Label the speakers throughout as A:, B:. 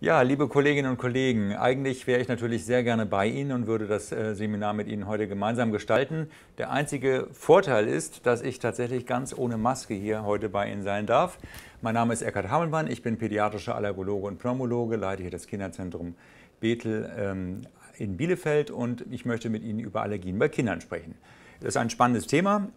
A: Ja, liebe Kolleginnen und Kollegen, eigentlich wäre ich natürlich sehr gerne bei Ihnen und würde das äh, Seminar mit Ihnen heute gemeinsam gestalten. Der einzige Vorteil ist, dass ich tatsächlich ganz ohne Maske hier heute bei Ihnen sein darf. Mein Name ist Eckhard Hammelmann, ich bin pädiatrischer Allergologe und Pneumologe, leite hier das Kinderzentrum Bethel ähm, in Bielefeld und ich möchte mit Ihnen über Allergien bei Kindern sprechen. Das ist ein spannendes Thema.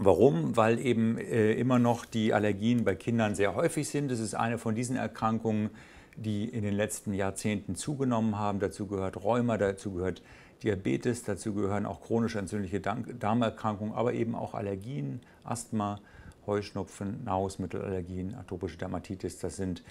A: Warum? Weil eben äh, immer noch die Allergien bei Kindern sehr häufig sind. Es ist eine von diesen Erkrankungen, die in den letzten Jahrzehnten zugenommen haben. Dazu gehört Rheuma, dazu gehört Diabetes, dazu gehören auch chronisch entzündliche Darmerkrankungen, aber eben auch Allergien, Asthma, Heuschnupfen, Nahrungsmittelallergien, atopische Dermatitis. Das sind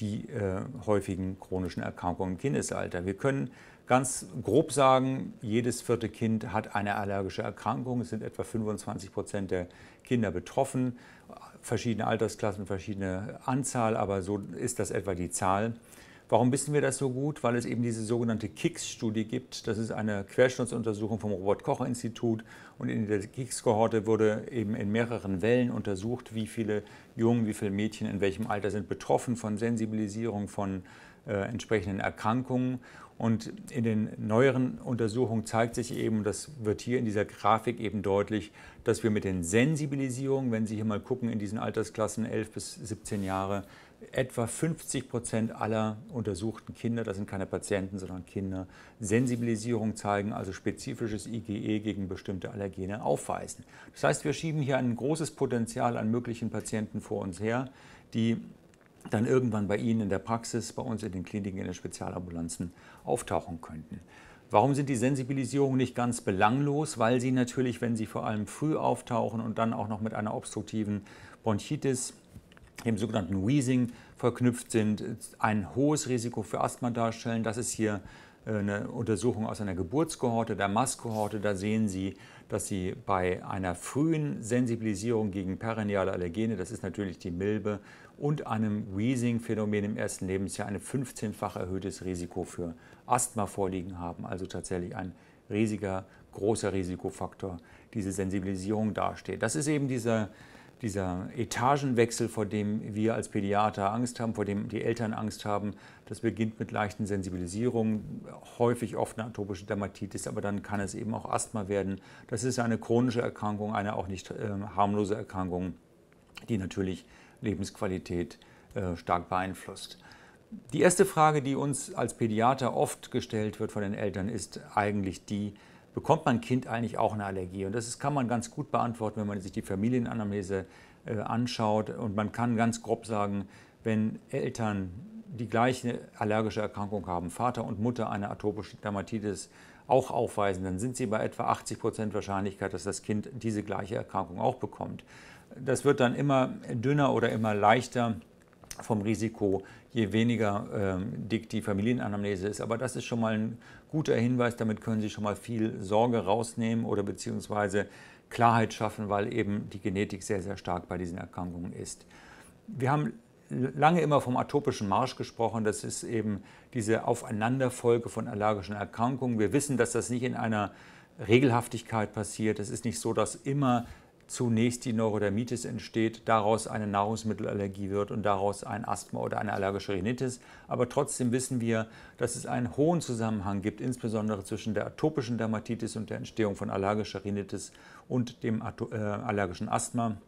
A: die äh, häufigen chronischen Erkrankungen im Kindesalter. Wir können ganz grob sagen, jedes vierte Kind hat eine allergische Erkrankung. Es sind etwa 25 Prozent der Kinder betroffen verschiedene Altersklassen, verschiedene Anzahl, aber so ist das etwa die Zahl. Warum wissen wir das so gut? Weil es eben diese sogenannte KICS-Studie gibt. Das ist eine Querschnittsuntersuchung vom Robert-Koch-Institut. Und in der KICS-Kohorte wurde eben in mehreren Wellen untersucht, wie viele Jungen, wie viele Mädchen in welchem Alter sind betroffen von Sensibilisierung, von äh, entsprechenden Erkrankungen. Und in den neueren Untersuchungen zeigt sich eben, das wird hier in dieser Grafik eben deutlich, dass wir mit den Sensibilisierungen, wenn Sie hier mal gucken, in diesen Altersklassen 11 bis 17 Jahre, etwa 50 Prozent aller untersuchten Kinder, das sind keine Patienten, sondern Kinder, Sensibilisierung zeigen, also spezifisches IgE gegen bestimmte Allergene aufweisen. Das heißt, wir schieben hier ein großes Potenzial an möglichen Patienten vor uns her, die dann irgendwann bei Ihnen in der Praxis, bei uns in den Kliniken, in den Spezialambulanzen auftauchen könnten. Warum sind die Sensibilisierungen nicht ganz belanglos? Weil sie natürlich, wenn sie vor allem früh auftauchen und dann auch noch mit einer obstruktiven Bronchitis, dem sogenannten Wheezing, verknüpft sind, ein hohes Risiko für Asthma darstellen. Das ist hier äh, eine Untersuchung aus einer Geburtskohorte, der Mastkohorte. Da sehen Sie, dass Sie bei einer frühen Sensibilisierung gegen perineale Allergene, das ist natürlich die Milbe, und einem Wheezing-Phänomen im ersten Lebensjahr ein 15-fach erhöhtes Risiko für Asthma vorliegen haben, also tatsächlich ein riesiger, großer Risikofaktor, diese Sensibilisierung dasteht. Das ist eben dieser, dieser Etagenwechsel, vor dem wir als Pädiater Angst haben, vor dem die Eltern Angst haben. Das beginnt mit leichten Sensibilisierungen, häufig oft eine atopische Dermatitis, aber dann kann es eben auch Asthma werden. Das ist eine chronische Erkrankung, eine auch nicht äh, harmlose Erkrankung, die natürlich Lebensqualität äh, stark beeinflusst. Die erste Frage, die uns als Pädiater oft gestellt wird von den Eltern, ist eigentlich die, bekommt mein Kind eigentlich auch eine Allergie? Und das kann man ganz gut beantworten, wenn man sich die Familienanamnese äh, anschaut. Und man kann ganz grob sagen, wenn Eltern die gleiche allergische Erkrankung haben, Vater und Mutter eine atopische Dermatitis auch aufweisen, dann sind sie bei etwa 80 Prozent Wahrscheinlichkeit, dass das Kind diese gleiche Erkrankung auch bekommt das wird dann immer dünner oder immer leichter vom Risiko, je weniger ähm, dick die Familienanamnese ist. Aber das ist schon mal ein guter Hinweis, damit können Sie schon mal viel Sorge rausnehmen oder beziehungsweise Klarheit schaffen, weil eben die Genetik sehr, sehr stark bei diesen Erkrankungen ist. Wir haben lange immer vom atopischen Marsch gesprochen. Das ist eben diese Aufeinanderfolge von allergischen Erkrankungen. Wir wissen, dass das nicht in einer Regelhaftigkeit passiert. Es ist nicht so, dass immer zunächst die Neurodermitis entsteht, daraus eine Nahrungsmittelallergie wird und daraus ein Asthma oder eine allergische Rhinitis. Aber trotzdem wissen wir, dass es einen hohen Zusammenhang gibt, insbesondere zwischen der atopischen Dermatitis und der Entstehung von allergischer Rhinitis und dem äh, allergischen Asthma.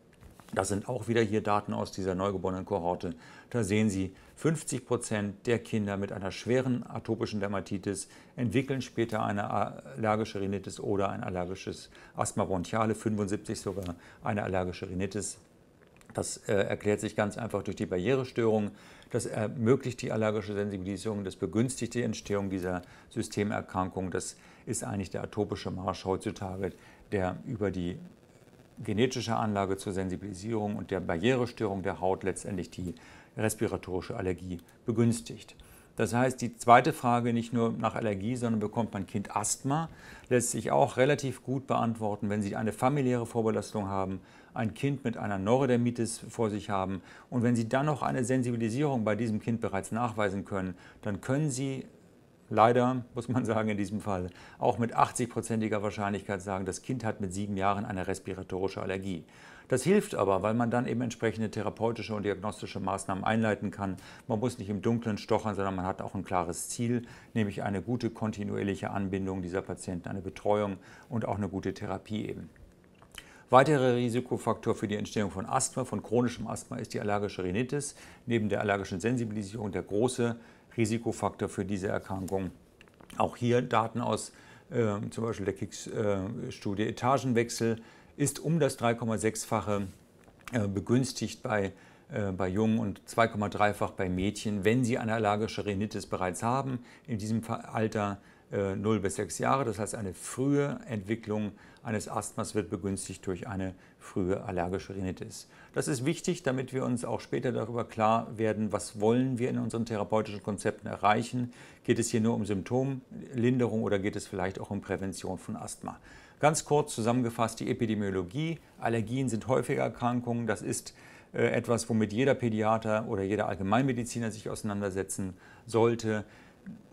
A: Das sind auch wieder hier Daten aus dieser neugeborenen Kohorte. Da sehen Sie, 50 Prozent der Kinder mit einer schweren atopischen Dermatitis entwickeln später eine allergische Rhinitis oder ein allergisches Asthma bronchiale, 75 sogar eine allergische Rhinitis. Das äh, erklärt sich ganz einfach durch die Barrierestörung. Das ermöglicht die allergische Sensibilisierung, das begünstigt die Entstehung dieser Systemerkrankung. Das ist eigentlich der atopische Marsch heutzutage, der über die genetische Anlage zur Sensibilisierung und der Barrierestörung der Haut letztendlich die respiratorische Allergie begünstigt. Das heißt, die zweite Frage nicht nur nach Allergie, sondern bekommt mein Kind Asthma, lässt sich auch relativ gut beantworten, wenn Sie eine familiäre Vorbelastung haben, ein Kind mit einer Neurodermitis vor sich haben und wenn Sie dann noch eine Sensibilisierung bei diesem Kind bereits nachweisen können, dann können Sie leider, muss man sagen, in diesem Fall auch mit 80-prozentiger Wahrscheinlichkeit sagen, das Kind hat mit sieben Jahren eine respiratorische Allergie. Das hilft aber, weil man dann eben entsprechende therapeutische und diagnostische Maßnahmen einleiten kann. Man muss nicht im Dunkeln stochern, sondern man hat auch ein klares Ziel, nämlich eine gute kontinuierliche Anbindung dieser Patienten, eine Betreuung und auch eine gute Therapie eben. Weiterer Risikofaktor für die Entstehung von Asthma, von chronischem Asthma, ist die allergische Rhinitis. Neben der allergischen Sensibilisierung der große Risikofaktor für diese Erkrankung. Auch hier Daten aus äh, zum Beispiel der Kicks-Studie äh, Etagenwechsel ist um das 3,6-fache äh, begünstigt bei, äh, bei Jungen und 2,3-fach bei Mädchen, wenn sie eine allergische Rhinitis bereits haben, in diesem Alter 0 äh, bis 6 Jahre. Das heißt, eine frühe Entwicklung eines Asthmas wird begünstigt durch eine frühe allergische Rhinitis. Das ist wichtig, damit wir uns auch später darüber klar werden, was wollen wir in unseren therapeutischen Konzepten erreichen. Geht es hier nur um Symptomlinderung oder geht es vielleicht auch um Prävention von Asthma? Ganz kurz zusammengefasst die Epidemiologie. Allergien sind häufige Erkrankungen. Das ist äh, etwas, womit jeder Pädiater oder jeder Allgemeinmediziner sich auseinandersetzen sollte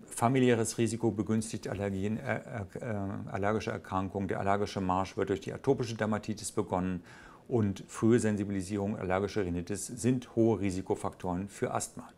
A: familiäres Risiko begünstigt Allergien, äh, äh, äh allergische Erkrankungen. Der allergische Marsch wird durch die atopische Dermatitis begonnen und frühe Sensibilisierung, allergische Rhinitis sind hohe Risikofaktoren für Asthma.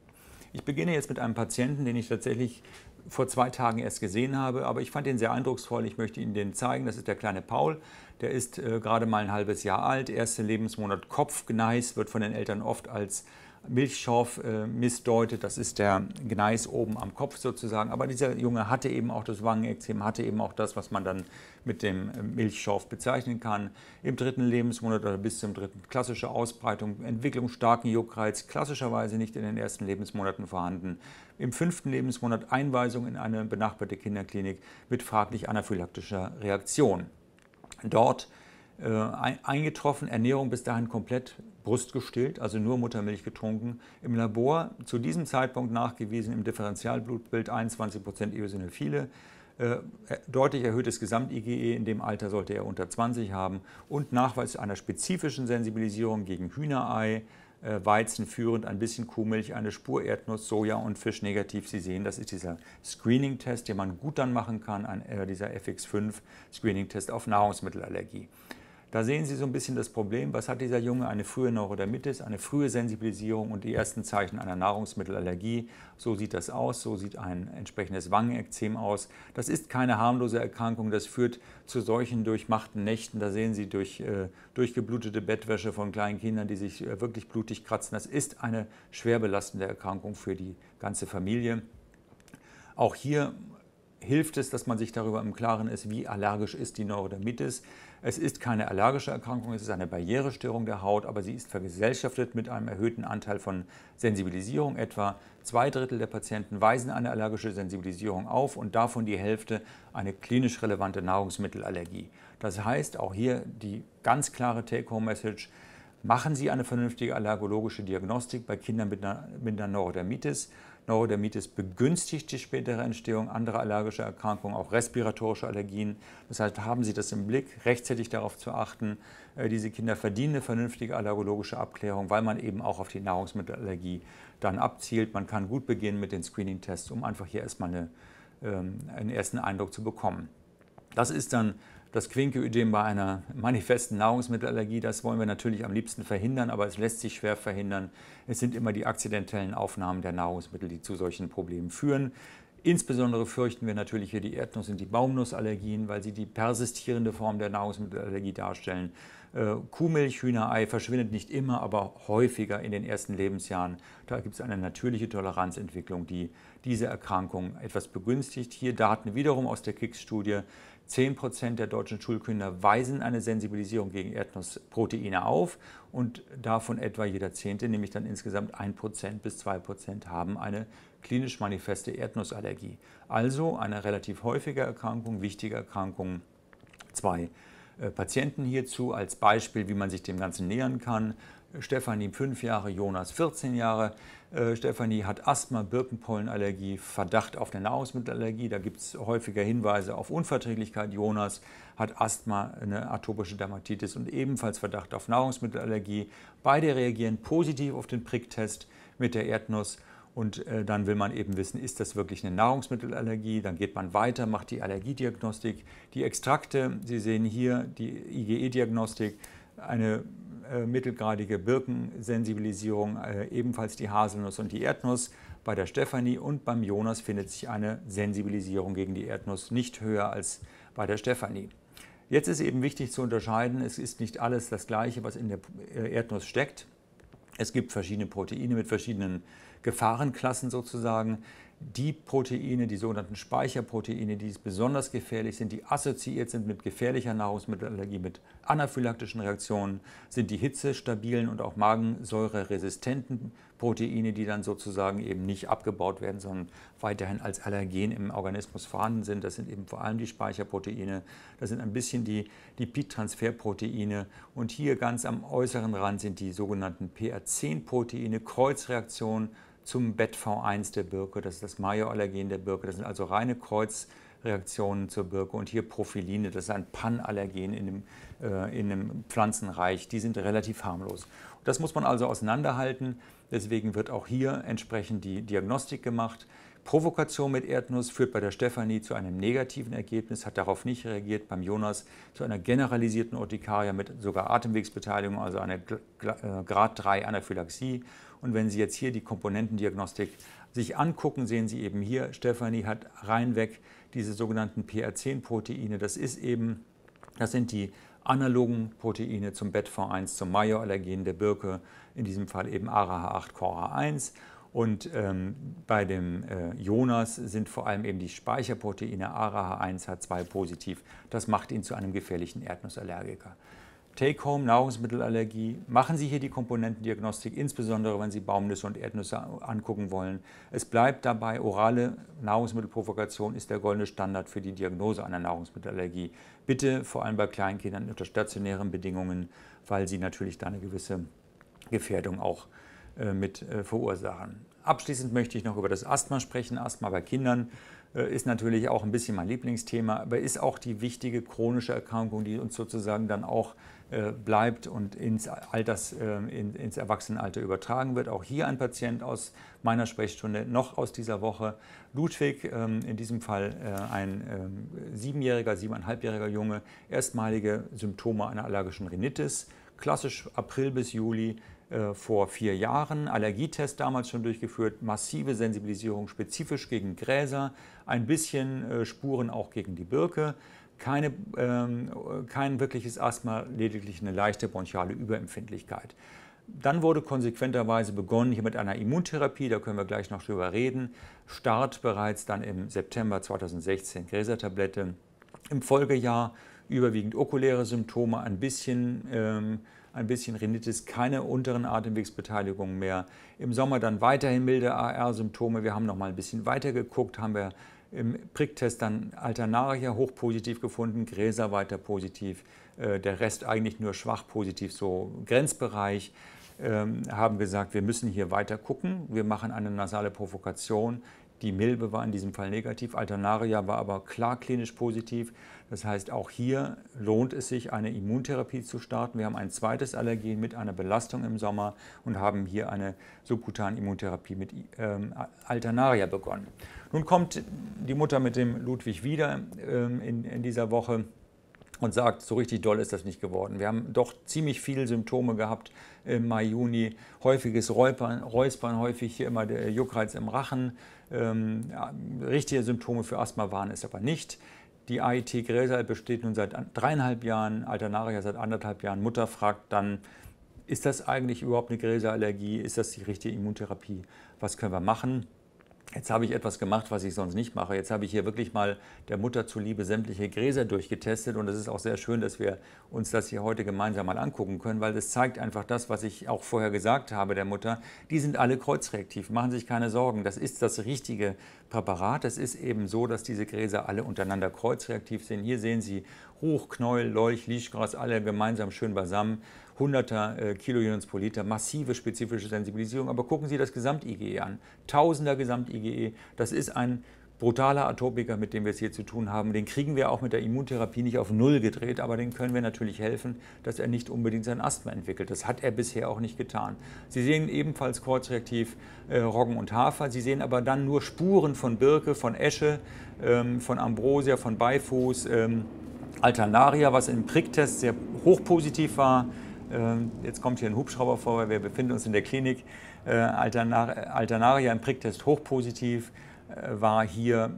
A: Ich beginne jetzt mit einem Patienten, den ich tatsächlich vor zwei Tagen erst gesehen habe, aber ich fand ihn sehr eindrucksvoll. Ich möchte Ihnen den zeigen. Das ist der kleine Paul. Der ist äh, gerade mal ein halbes Jahr alt, erste Lebensmonat Kopfgneis, wird von den Eltern oft als Milchschorf äh, missdeutet. Das ist der Gneis oben am Kopf sozusagen. Aber dieser Junge hatte eben auch das Wangenekzem, hatte eben auch das, was man dann mit dem äh, Milchschorf bezeichnen kann. Im dritten Lebensmonat oder bis zum dritten klassische Ausbreitung, Entwicklung starken Juckreiz, klassischerweise nicht in den ersten Lebensmonaten vorhanden. Im fünften Lebensmonat Einweisung in eine benachbarte Kinderklinik mit fraglich anaphylaktischer Reaktion. Dort äh, eingetroffen, Ernährung bis dahin komplett brustgestillt, also nur Muttermilch getrunken. Im Labor zu diesem Zeitpunkt nachgewiesen im Differentialblutbild 21% Eosinophile, äh, deutlich erhöhtes Gesamt-IgE, in dem Alter sollte er unter 20 haben und Nachweis einer spezifischen Sensibilisierung gegen Hühnerei, äh, Weizen führend, ein bisschen Kuhmilch, eine Spur Erdnuss, Soja und Fisch negativ. Sie sehen, das ist dieser Screening-Test, den man gut dann machen kann, ein, äh, dieser FX5-Screening-Test auf Nahrungsmittelallergie. Da sehen Sie so ein bisschen das Problem, was hat dieser Junge? Eine frühe Neurodermitis, eine frühe Sensibilisierung und die ersten Zeichen einer Nahrungsmittelallergie. So sieht das aus, so sieht ein entsprechendes Wangenekzem aus. Das ist keine harmlose Erkrankung, das führt zu solchen durchmachten Nächten. Da sehen Sie durch, äh, durchgeblutete Bettwäsche von kleinen Kindern, die sich äh, wirklich blutig kratzen. Das ist eine schwer belastende Erkrankung für die ganze Familie. Auch hier hilft es, dass man sich darüber im Klaren ist, wie allergisch ist die Neurodermitis. Es ist keine allergische Erkrankung, es ist eine Barrierestörung der Haut, aber sie ist vergesellschaftet mit einem erhöhten Anteil von Sensibilisierung. Etwa zwei Drittel der Patienten weisen eine allergische Sensibilisierung auf und davon die Hälfte eine klinisch relevante Nahrungsmittelallergie. Das heißt, auch hier die ganz klare Take-Home-Message, machen Sie eine vernünftige allergologische Diagnostik bei Kindern mit einer, Neurodermitis. Neurodermitis begünstigt die spätere Entstehung anderer allergischer Erkrankungen, auch respiratorische Allergien. Das heißt, haben Sie das im Blick, rechtzeitig darauf zu achten. Äh, diese Kinder verdienen eine vernünftige allergologische Abklärung, weil man eben auch auf die Nahrungsmittelallergie dann abzielt. Man kann gut beginnen mit den Screening-Tests, um einfach hier erstmal eine, ähm, einen ersten Eindruck zu bekommen. Das ist dann das Quinkeödem bei einer manifesten Nahrungsmittelallergie, das wollen wir natürlich am liebsten verhindern, aber es lässt sich schwer verhindern. Es sind immer die akzidentellen Aufnahmen der Nahrungsmittel, die zu solchen Problemen führen. Insbesondere fürchten wir natürlich hier die Erdnuss- und die Baumnussallergien, weil sie die persistierende Form der Nahrungsmittelallergie darstellen. Äh, Kuhmilch, Hühnerei verschwindet nicht immer, aber häufiger in den ersten Lebensjahren. Da gibt es eine natürliche Toleranzentwicklung, die diese Erkrankung etwas begünstigt. Hier Daten wiederum aus der kix studie 10% der deutschen Schulkinder weisen eine Sensibilisierung gegen Erdnussproteine auf und davon etwa jeder Zehnte, nämlich dann insgesamt 1% bis 2% haben eine klinisch manifeste Erdnussallergie. Also eine relativ häufige Erkrankung, wichtige Erkrankung. Zwei äh, Patienten hierzu als Beispiel, wie man sich dem Ganzen nähern kann. Stefanie fünf Jahre, Jonas 14 Jahre. Äh, Stefanie hat Asthma, Birkenpollenallergie, Verdacht auf eine Nahrungsmittelallergie. Da gibt es häufiger Hinweise auf Unverträglichkeit. Jonas hat Asthma, eine atopische Dermatitis und ebenfalls Verdacht auf Nahrungsmittelallergie. Beide reagieren positiv auf den Pricktest mit der Erdnuss. Und äh, dann will man eben wissen, ist das wirklich eine Nahrungsmittelallergie? Dann geht man weiter, macht die Allergiediagnostik. Die Extrakte, Sie sehen hier die IgE-Diagnostik, eine äh, mittelgradige Birkensensibilisierung, äh, ebenfalls die Haselnuss und die Erdnuss. Bei der Stefanie und beim Jonas findet sich eine Sensibilisierung gegen die Erdnuss nicht höher als bei der Stefanie. Jetzt ist eben wichtig zu unterscheiden, es ist nicht alles das Gleiche, was in der Erdnuss steckt. Es gibt verschiedene Proteine mit verschiedenen äh, Gefahrenklassen sozusagen, die Proteine, die sogenannten Speicherproteine, die besonders gefährlich sind, die assoziiert sind mit gefährlicher Nahrungsmittelallergie, mit anaphylaktischen Reaktionen, sind die hitzestabilen und auch magensäureresistenten Proteine, die dann sozusagen eben nicht abgebaut werden, sondern weiterhin als Allergen im Organismus vorhanden sind. Das sind eben vor allem die Speicherproteine, das sind ein bisschen die Lipid-Transferproteine und hier ganz am äußeren Rand sind die sogenannten PR10-Proteine, Kreuzreaktionen zum BetV1 der Birke, das ist das Majorallergen der Birke. Das sind also reine Kreuzreaktionen zur Birke und hier Profiline, das ist ein Panallergen in dem, äh, in dem Pflanzenreich, die sind relativ harmlos. Das muss man also auseinanderhalten, deswegen wird auch hier entsprechend die Diagnostik gemacht. Provokation mit Erdnuss führt bei der Stefanie zu einem negativen Ergebnis, hat darauf nicht reagiert, beim Jonas zu einer generalisierten Urtikaria mit sogar Atemwegsbeteiligung, also einer äh, Grad 3 Anaphylaxie und wenn Sie jetzt hier die Komponentendiagnostik sich angucken, sehen Sie eben hier, Stefanie hat reinweg diese sogenannten PR10-Proteine. Das ist eben, das sind die analogen Proteine zum BETV1, zum Majorallergen der Birke, in diesem Fall eben ARAH8-CORA1. Und ähm, bei dem äh, Jonas sind vor allem eben die Speicherproteine ARAH1H2 positiv. Das macht ihn zu einem gefährlichen Erdnussallergiker. Take-Home, Nahrungsmittelallergie, machen Sie hier die Komponentendiagnostik, insbesondere wenn Sie Baumnüsse und Erdnüsse angucken wollen. Es bleibt dabei, orale Nahrungsmittelprovokation ist der goldene Standard für die Diagnose einer Nahrungsmittelallergie. Bitte vor allem bei Kleinkindern unter stationären Bedingungen, weil Sie natürlich da eine gewisse Gefährdung auch äh, mit äh, verursachen. Abschließend möchte ich noch über das Asthma sprechen. Asthma bei Kindern äh, ist natürlich auch ein bisschen mein Lieblingsthema, aber ist auch die wichtige chronische Erkrankung, die uns sozusagen dann auch äh, bleibt und ins, Alters, äh, ins Erwachsenenalter übertragen wird. Auch hier ein Patient aus meiner Sprechstunde, noch aus dieser Woche. Ludwig, ähm, in diesem Fall äh, ein ähm, siebenjähriger, siebeneinhalbjähriger Junge, erstmalige Symptome einer allergischen Rhinitis, klassisch April bis Juli, vor vier Jahren, Allergietest damals schon durchgeführt, massive Sensibilisierung spezifisch gegen Gräser, ein bisschen Spuren auch gegen die Birke, keine, ähm, kein wirkliches Asthma, lediglich eine leichte bronchiale Überempfindlichkeit. Dann wurde konsequenterweise begonnen hier mit einer Immuntherapie, da können wir gleich noch drüber reden. Start bereits dann im September 2016 Gräsertablette. Im Folgejahr überwiegend okuläre Symptome, ein bisschen, ähm, ein bisschen Rhinitis, keine unteren Atemwegsbeteiligungen mehr. Im Sommer dann weiterhin milde AR-Symptome. Wir haben noch mal ein bisschen weiter geguckt, haben wir im Pricktest dann Alternaria hochpositiv gefunden, Gräser weiter positiv, äh, der Rest eigentlich nur schwach positiv, so Grenzbereich ähm, haben gesagt, wir müssen hier weiter gucken. Wir machen eine nasale Provokation. Die Milbe war in diesem Fall negativ, Alternaria war aber klar klinisch positiv. Das heißt, auch hier lohnt es sich, eine Immuntherapie zu starten. Wir haben ein zweites Allergen mit einer Belastung im Sommer und haben hier eine subkutane Immuntherapie mit ähm, Alternaria begonnen. Nun kommt die Mutter mit dem Ludwig wieder ähm, in, in dieser Woche und sagt, so richtig doll ist das nicht geworden. Wir haben doch ziemlich viele Symptome gehabt im Mai, Juni. Häufiges Räupern, Räuspern, häufig hier immer der Juckreiz im Rachen. Ähm, richtige Symptome für Asthma waren es aber nicht. Die AIT Gräsal besteht nun seit dreieinhalb Jahren, Alternaria seit anderthalb Jahren. Mutter fragt dann, ist das eigentlich überhaupt eine Gräserallergie? Ist das die richtige Immuntherapie? Was können wir machen? Jetzt habe ich etwas gemacht, was ich sonst nicht mache. Jetzt habe ich hier wirklich mal der Mutter zuliebe sämtliche Gräser durchgetestet. Und es ist auch sehr schön, dass wir uns das hier heute gemeinsam mal angucken können, weil es zeigt einfach das, was ich auch vorher gesagt habe der Mutter. Die sind alle kreuzreaktiv, machen sich keine Sorgen. Das ist das richtige Präparat. Es ist eben so, dass diese Gräser alle untereinander kreuzreaktiv sind. Hier sehen Sie Hoch, Knäuel, Leuch, Lischgras, alle gemeinsam schön beisammen hunderter äh, pro Liter, massive spezifische Sensibilisierung. Aber gucken Sie das Gesamt-IGE an, tausender Gesamt-IGE. Das ist ein brutaler Atopiker, mit dem wir es hier zu tun haben. Den kriegen wir auch mit der Immuntherapie nicht auf Null gedreht, aber den können wir natürlich helfen, dass er nicht unbedingt sein Asthma entwickelt. Das hat er bisher auch nicht getan. Sie sehen ebenfalls kurzreaktiv äh, Roggen und Hafer. Sie sehen aber dann nur Spuren von Birke, von Esche, ähm, von Ambrosia, von Beifuß, ähm, Alternaria, was im Pricktest sehr hoch positiv war. Äh, jetzt kommt hier ein Hubschrauber vor, wir befinden uns in der Klinik. Äh, Alternaria im Pricktest hochpositiv äh, war hier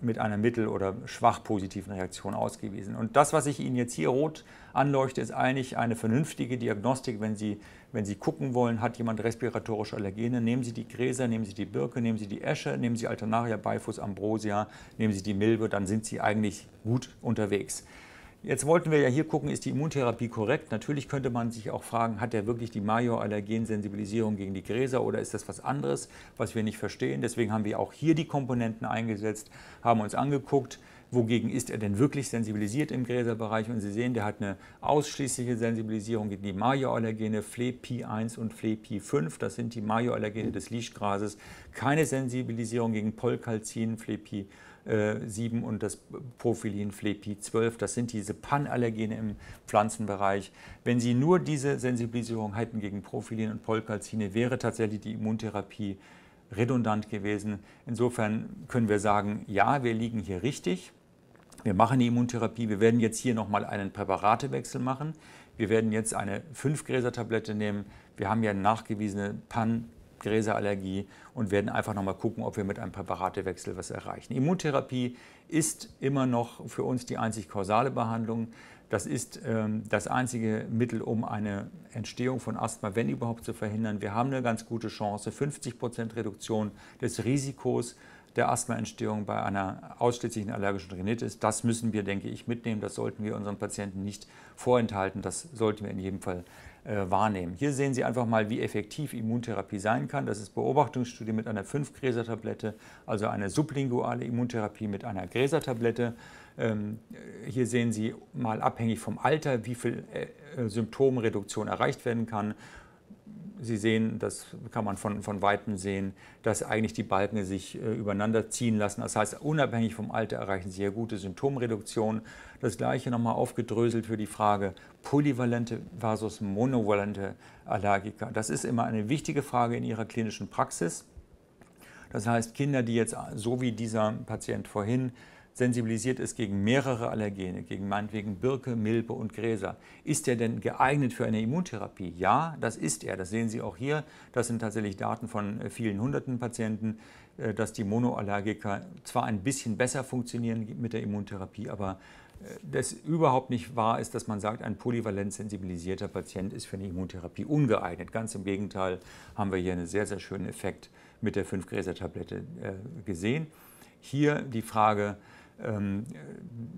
A: mit einer mittel- oder schwach positiven Reaktion ausgewiesen. Und das, was ich Ihnen jetzt hier rot anleuchte, ist eigentlich eine vernünftige Diagnostik, wenn Sie, wenn Sie gucken wollen, hat jemand respiratorische Allergene, nehmen Sie die Gräser, nehmen Sie die Birke, nehmen Sie die Esche, nehmen Sie Alternaria, Beifuß, Ambrosia, nehmen Sie die Milbe, dann sind Sie eigentlich gut unterwegs. Jetzt wollten wir ja hier gucken, ist die Immuntherapie korrekt? Natürlich könnte man sich auch fragen, hat er wirklich die Major-Allergensensibilisierung gegen die Gräser oder ist das was anderes, was wir nicht verstehen? Deswegen haben wir auch hier die Komponenten eingesetzt, haben uns angeguckt, wogegen ist er denn wirklich sensibilisiert im Gräserbereich? Und Sie sehen, der hat eine ausschließliche Sensibilisierung gegen die Majorallergene FLEP1 und FLEP5. Das sind die Majorallergene des Lischgrases. Keine Sensibilisierung gegen Polkalzin, flep 5 7 und das Profilin FLEPI12. Das sind diese Panallergene im Pflanzenbereich. Wenn Sie nur diese Sensibilisierung hätten gegen Profilin und Polkalzine, wäre tatsächlich die Immuntherapie redundant gewesen. Insofern können wir sagen, ja, wir liegen hier richtig. Wir machen die Immuntherapie. Wir werden jetzt hier nochmal einen Präparatewechsel machen. Wir werden jetzt eine 5-Gräser-Tablette nehmen. Wir haben ja nachgewiesene Pan- Gräserallergie und werden einfach nochmal gucken, ob wir mit einem Präparatewechsel was erreichen. Immuntherapie ist immer noch für uns die einzig kausale Behandlung. Das ist ähm, das einzige Mittel, um eine Entstehung von Asthma, wenn überhaupt, zu verhindern. Wir haben eine ganz gute Chance, 50 Prozent Reduktion des Risikos der Asthmaentstehung bei einer ausschließlichen allergischen Rhinitis. Das müssen wir, denke ich, mitnehmen. Das sollten wir unseren Patienten nicht vorenthalten. Das sollten wir in jedem Fall äh, wahrnehmen. Hier sehen Sie einfach mal, wie effektiv Immuntherapie sein kann. Das ist Beobachtungsstudie mit einer 5-Gräser-Tablette, also eine sublinguale Immuntherapie mit einer Gräser-Tablette. Ähm, hier sehen Sie mal abhängig vom Alter, wie viel äh, Symptomreduktion erreicht werden kann. Sie sehen, das kann man von, von Weitem sehen, dass eigentlich die Balken sich äh, übereinander ziehen lassen. Das heißt, unabhängig vom Alter erreichen Sie hier gute Symptomreduktion. Das gleiche nochmal aufgedröselt für die Frage polyvalente versus monovalente Allergiker. Das ist immer eine wichtige Frage in Ihrer klinischen Praxis. Das heißt, Kinder, die jetzt äh, so wie dieser Patient vorhin sensibilisiert ist gegen mehrere Allergene, gegen meinetwegen Birke, Milbe und Gräser. Ist er denn geeignet für eine Immuntherapie? Ja, das ist er. Das sehen Sie auch hier. Das sind tatsächlich Daten von äh, vielen hunderten Patienten, äh, dass die Monoallergiker zwar ein bisschen besser funktionieren mit der Immuntherapie, aber äh, das überhaupt nicht wahr ist, dass man sagt, ein polyvalent sensibilisierter Patient ist für eine Immuntherapie ungeeignet. Ganz im Gegenteil haben wir hier einen sehr, sehr schönen Effekt mit der 5-Gräser-Tablette gesehen. Hier die Frage, ähm,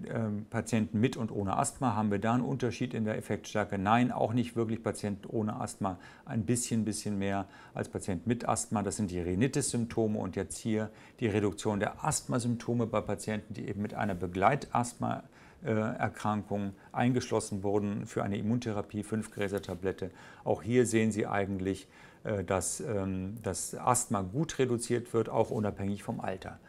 A: ähm, Patienten mit und ohne Asthma. Haben wir da einen Unterschied in der Effektstärke? Nein, auch nicht wirklich Patienten ohne Asthma. Ein bisschen, bisschen mehr als Patienten mit Asthma. Das sind die Rhinitis-Symptome und jetzt hier die Reduktion der Asthma-Symptome bei Patienten, die eben mit einer Begleitasthma äh, erkrankung eingeschlossen wurden für eine Immuntherapie, 5 Gräser-Tablette. Auch hier sehen Sie eigentlich, äh, dass ähm, das Asthma gut reduziert wird, auch unabhängig vom Alter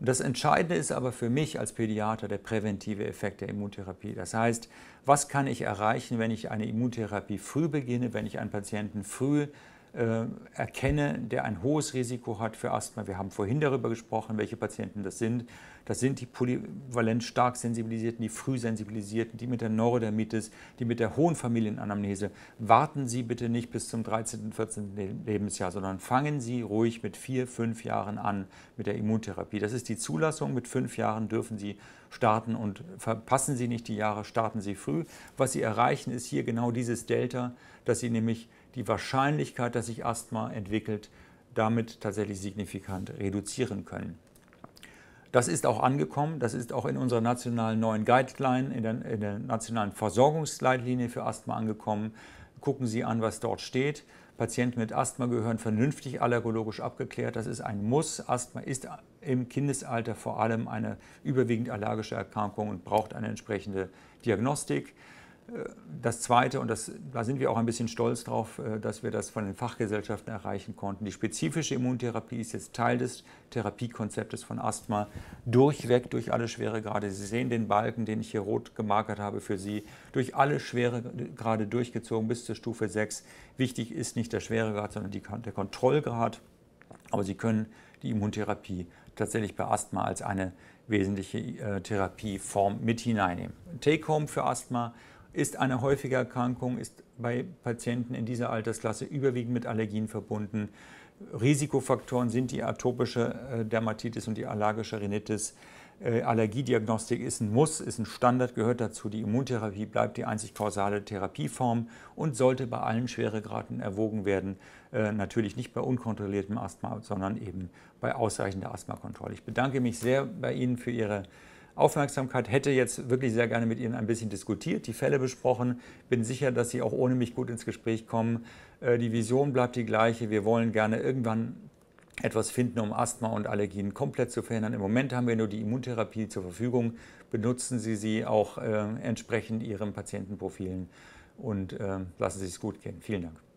A: das Entscheidende ist aber für mich als Pädiater der präventive Effekt der Immuntherapie. Das heißt, was kann ich erreichen, wenn ich eine Immuntherapie früh beginne, wenn ich einen Patienten früh äh, erkenne, der ein hohes Risiko hat für Asthma. Wir haben vorhin darüber gesprochen, welche Patienten das sind. Das sind die polyvalent stark sensibilisierten, die früh sensibilisierten, die mit der Neurodermitis, die mit der hohen Familienanamnese. Warten Sie bitte nicht bis zum 13., 14. Lebensjahr, sondern fangen Sie ruhig mit vier, fünf Jahren an mit der Immuntherapie. Das ist die Zulassung. Mit fünf Jahren dürfen Sie starten und verpassen Sie nicht die Jahre, starten Sie früh. Was Sie erreichen, ist hier genau dieses Delta, dass Sie nämlich die Wahrscheinlichkeit, dass sich Asthma entwickelt, damit tatsächlich signifikant reduzieren können. Das ist auch angekommen, das ist auch in unserer nationalen neuen Guideline, in der, in der nationalen Versorgungsleitlinie für Asthma angekommen. Gucken Sie an, was dort steht. Patienten mit Asthma gehören vernünftig allergologisch abgeklärt. Das ist ein Muss. Asthma ist im Kindesalter vor allem eine überwiegend allergische Erkrankung und braucht eine entsprechende Diagnostik. Das Zweite, und das, da sind wir auch ein bisschen stolz drauf, äh, dass wir das von den Fachgesellschaften erreichen konnten. Die spezifische Immuntherapie ist jetzt Teil des Therapiekonzeptes von Asthma, durchweg durch alle Schweregrade. Sie sehen den Balken, den ich hier rot gemarkert habe für Sie, durch alle Schweregrade durchgezogen bis zur Stufe 6. Wichtig ist nicht der Schweregrad, sondern die, der Kontrollgrad. Aber Sie können die Immuntherapie tatsächlich bei Asthma als eine wesentliche äh, Therapieform mit hineinnehmen. Take-Home für Asthma ist eine häufige Erkrankung, ist bei Patienten in dieser Altersklasse überwiegend mit Allergien verbunden. Risikofaktoren sind die atopische äh, Dermatitis und die allergische Rhinitis. Äh, Allergiediagnostik ist ein Muss, ist ein Standard, gehört dazu. Die Immuntherapie bleibt die einzig kausale Therapieform und sollte bei allen Schweregraden erwogen werden. Äh, natürlich nicht bei unkontrolliertem Asthma, sondern eben bei ausreichender Asthmakontrolle. Ich bedanke mich sehr bei Ihnen für Ihre Aufmerksamkeit. Aufmerksamkeit, hätte jetzt wirklich sehr gerne mit Ihnen ein bisschen diskutiert, die Fälle besprochen, bin sicher, dass Sie auch ohne mich gut ins Gespräch kommen. Äh, die Vision bleibt die gleiche, wir wollen gerne irgendwann etwas finden, um Asthma und Allergien komplett zu verhindern. Im Moment haben wir nur die Immuntherapie zur Verfügung. Benutzen Sie sie auch äh, entsprechend Ihren Patientenprofilen und äh, lassen Sie es gut gehen. Vielen Dank.